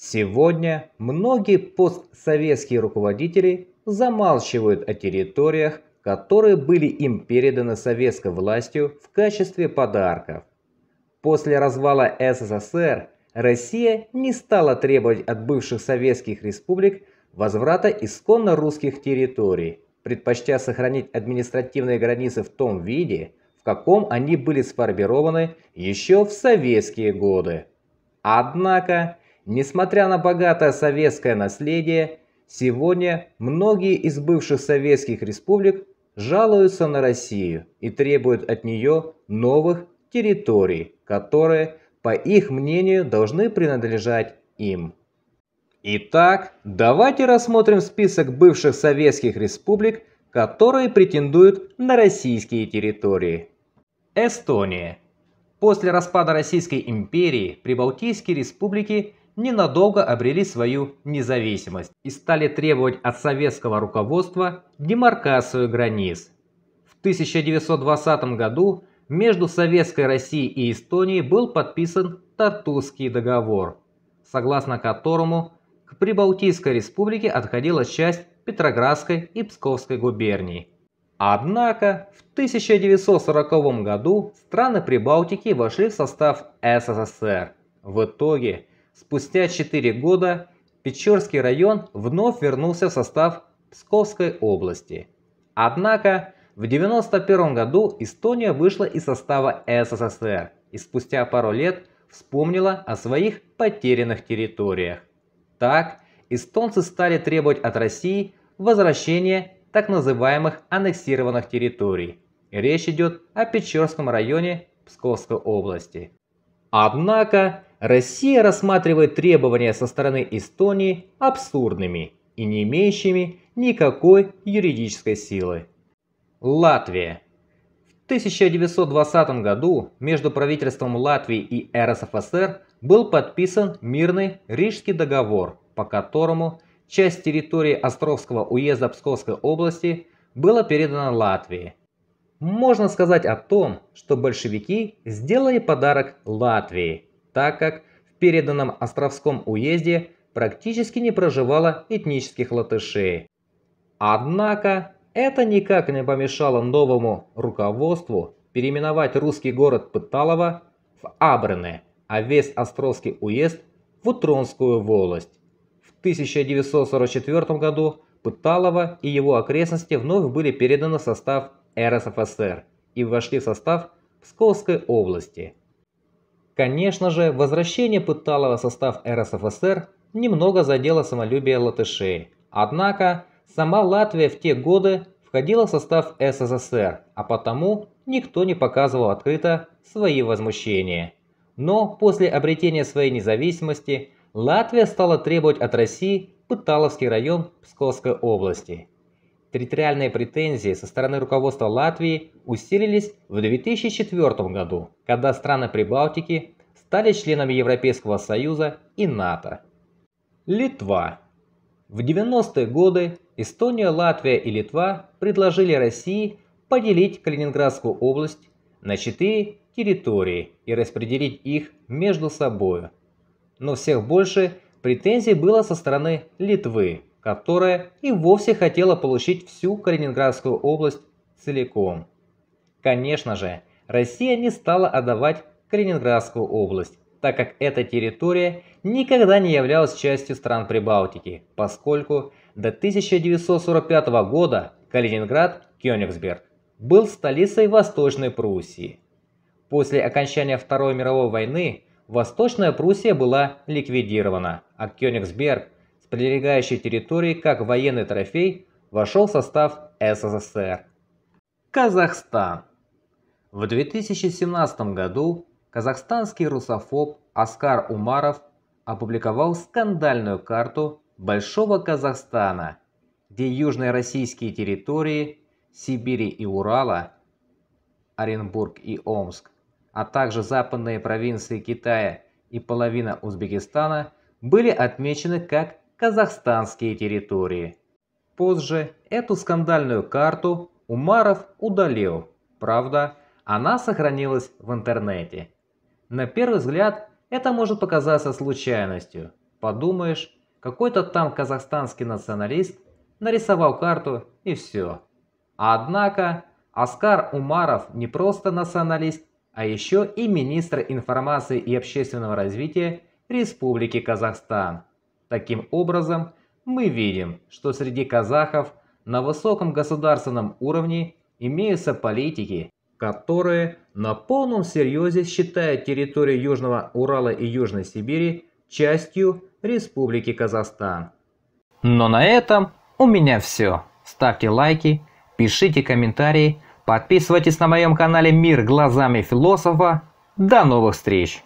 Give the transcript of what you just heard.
Сегодня многие постсоветские руководители замалчивают о территориях, которые были им переданы советской властью в качестве подарков. После развала СССР Россия не стала требовать от бывших советских республик возврата исконно русских территорий, предпочтя сохранить административные границы в том виде, в каком они были сформированы еще в советские годы. Однако, Несмотря на богатое советское наследие, сегодня многие из бывших советских республик жалуются на Россию и требуют от нее новых территорий, которые, по их мнению, должны принадлежать им. Итак, давайте рассмотрим список бывших советских республик, которые претендуют на российские территории. Эстония. После распада Российской империи Прибалтийские республики ненадолго обрели свою независимость и стали требовать от советского руководства демаркацию границ. В 1920 году между Советской Россией и Эстонией был подписан Тартусский договор, согласно которому к Прибалтийской республике отходила часть Петроградской и Псковской губерний. Однако в 1940 году страны Прибалтики вошли в состав СССР. В итоге Спустя 4 года Печорский район вновь вернулся в состав Псковской области. Однако в 1991 году Эстония вышла из состава СССР и спустя пару лет вспомнила о своих потерянных территориях. Так, эстонцы стали требовать от России возвращения так называемых аннексированных территорий. Речь идет о Печорском районе Псковской области. Однако, Россия рассматривает требования со стороны Эстонии абсурдными и не имеющими никакой юридической силы. Латвия. В 1920 году между правительством Латвии и РСФСР был подписан мирный Рижский договор, по которому часть территории Островского уезда Псковской области была передана Латвии. Можно сказать о том, что большевики сделали подарок Латвии – так как в переданном Островском уезде практически не проживало этнических латышей. Однако это никак не помешало новому руководству переименовать русский город Пыталово в Абрене, а весь Островский уезд в Утронскую волость. В 1944 году Пыталово и его окрестности вновь были переданы в состав РСФСР и вошли в состав Псковской области – Конечно же, возвращение в состав РСФСР немного задело самолюбие латышей. Однако, сама Латвия в те годы входила в состав СССР, а потому никто не показывал открыто свои возмущения. Но после обретения своей независимости Латвия стала требовать от России Пыталовский район Псковской области территориальные претензии со стороны руководства Латвии усилились в 2004 году, когда страны Прибалтики стали членами Европейского Союза и НАТО. Литва. В 90-е годы Эстония, Латвия и Литва предложили России поделить Калининградскую область на четыре территории и распределить их между собой. Но всех больше претензий было со стороны Литвы, которая и вовсе хотела получить всю Калининградскую область целиком. Конечно же, Россия не стала отдавать Калининградскую область, так как эта территория никогда не являлась частью стран Прибалтики, поскольку до 1945 года Калининград, Кёнигсберг, был столицей Восточной Пруссии. После окончания Второй мировой войны Восточная Пруссия была ликвидирована, а Кёнигсберг – прилегающей территории как военный трофей вошел в состав СССР. Казахстан. В 2017 году казахстанский русофоб Оскар Умаров опубликовал скандальную карту Большого Казахстана, где южные российские территории Сибири и Урала, Оренбург и Омск, а также западные провинции Китая и половина Узбекистана были отмечены как казахстанские территории. Позже эту скандальную карту Умаров удалил, правда, она сохранилась в интернете. На первый взгляд это может показаться случайностью. Подумаешь, какой-то там казахстанский националист нарисовал карту и все. Однако Оскар Умаров не просто националист, а еще и министр информации и общественного развития Республики Казахстан. Таким образом, мы видим, что среди казахов на высоком государственном уровне имеются политики, которые на полном серьезе считают территорию Южного Урала и Южной Сибири частью Республики Казахстан. Но на этом у меня все. Ставьте лайки, пишите комментарии, подписывайтесь на моем канале «Мир глазами философа». До новых встреч!